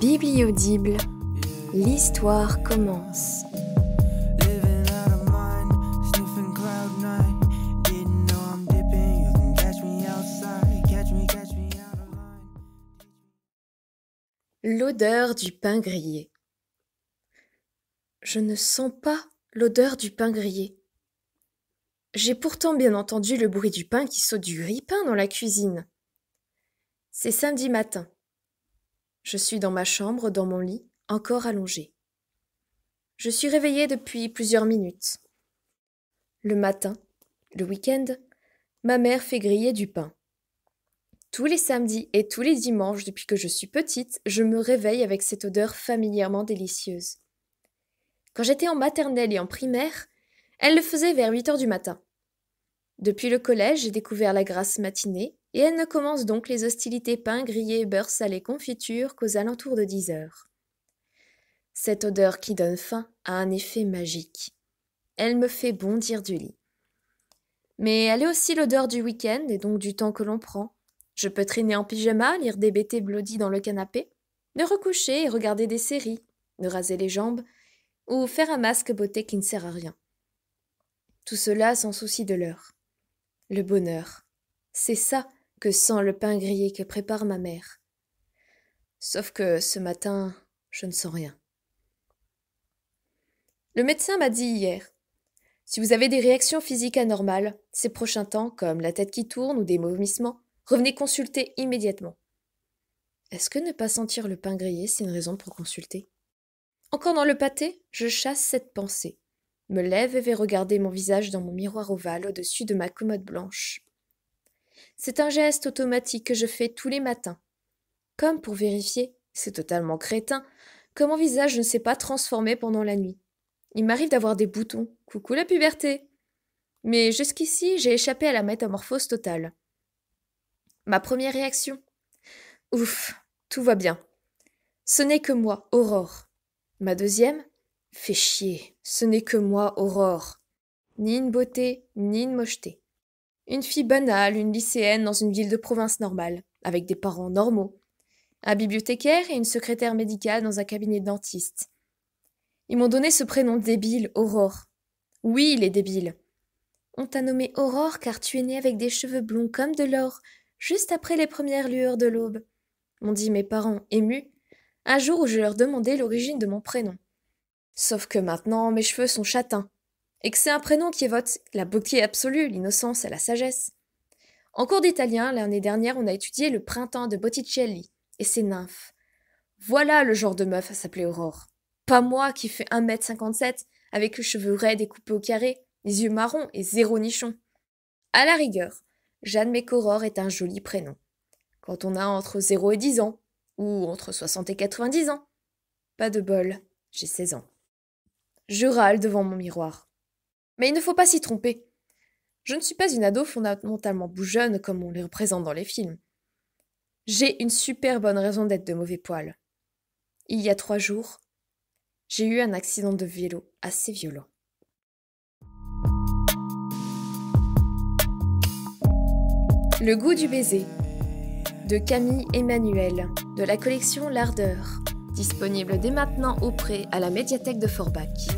Bibliodible. l'histoire commence. L'odeur du pain grillé. Je ne sens pas l'odeur du pain grillé. J'ai pourtant bien entendu le bruit du pain qui saute du ripin dans la cuisine. C'est samedi matin. Je suis dans ma chambre, dans mon lit, encore allongée. Je suis réveillée depuis plusieurs minutes. Le matin, le week-end, ma mère fait griller du pain. Tous les samedis et tous les dimanches depuis que je suis petite, je me réveille avec cette odeur familièrement délicieuse. Quand j'étais en maternelle et en primaire, elle le faisait vers 8 heures du matin. Depuis le collège, j'ai découvert la grasse matinée, et elle ne commence donc les hostilités pain grillé, beurre salé, confiture qu'aux alentours de 10 heures. Cette odeur qui donne faim a un effet magique. Elle me fait bondir du lit. Mais elle est aussi l'odeur du week-end et donc du temps que l'on prend. Je peux traîner en pyjama, lire des BT bloudis dans le canapé, me recoucher et regarder des séries, me raser les jambes, ou faire un masque beauté qui ne sert à rien. Tout cela sans souci de l'heure. Le bonheur. C'est ça que sent le pain grillé que prépare ma mère. Sauf que ce matin, je ne sens rien. Le médecin m'a dit hier Si vous avez des réactions physiques anormales ces prochains temps, comme la tête qui tourne ou des vomissements, revenez consulter immédiatement. Est-ce que ne pas sentir le pain grillé, c'est une raison pour consulter Encore dans le pâté, je chasse cette pensée, me lève et vais regarder mon visage dans mon miroir ovale au-dessus de ma commode blanche. C'est un geste automatique que je fais tous les matins. Comme pour vérifier, c'est totalement crétin, que mon visage ne s'est pas transformé pendant la nuit. Il m'arrive d'avoir des boutons. Coucou la puberté Mais jusqu'ici, j'ai échappé à la métamorphose totale. Ma première réaction Ouf, tout va bien. Ce n'est que moi, Aurore. Ma deuxième Fais chier, ce n'est que moi, Aurore. Ni une beauté, ni une mocheté. Une fille banale, une lycéenne dans une ville de province normale, avec des parents normaux. Un bibliothécaire et une secrétaire médicale dans un cabinet dentiste. Ils m'ont donné ce prénom débile, Aurore. Oui, il est débile. On t'a nommé Aurore car tu es née avec des cheveux blonds comme de l'or, juste après les premières lueurs de l'aube, m'ont dit mes parents émus, un jour où je leur demandais l'origine de mon prénom. Sauf que maintenant mes cheveux sont châtains, et que c'est un prénom qui évoque la beauté absolue, l'innocence et la sagesse. En cours d'italien, l'année dernière, on a étudié le printemps de Botticelli et ses nymphes. Voilà le genre de meuf à s'appeler Aurore. Pas moi qui fais 1m57, avec les cheveux raides et coupés au carré, les yeux marrons et zéro nichon. À la rigueur, Jeanne qu'Aurore est un joli prénom. Quand on a entre 0 et 10 ans, ou entre 60 et 90 ans. Pas de bol, j'ai 16 ans. Je râle devant mon miroir. Mais il ne faut pas s'y tromper. Je ne suis pas une ado fondamentalement bougeonne comme on les représente dans les films. J'ai une super bonne raison d'être de mauvais poil. Il y a trois jours, j'ai eu un accident de vélo assez violent. Le goût du baiser de Camille Emmanuel de la collection L'Ardeur, disponible dès maintenant auprès à la médiathèque de Forbach.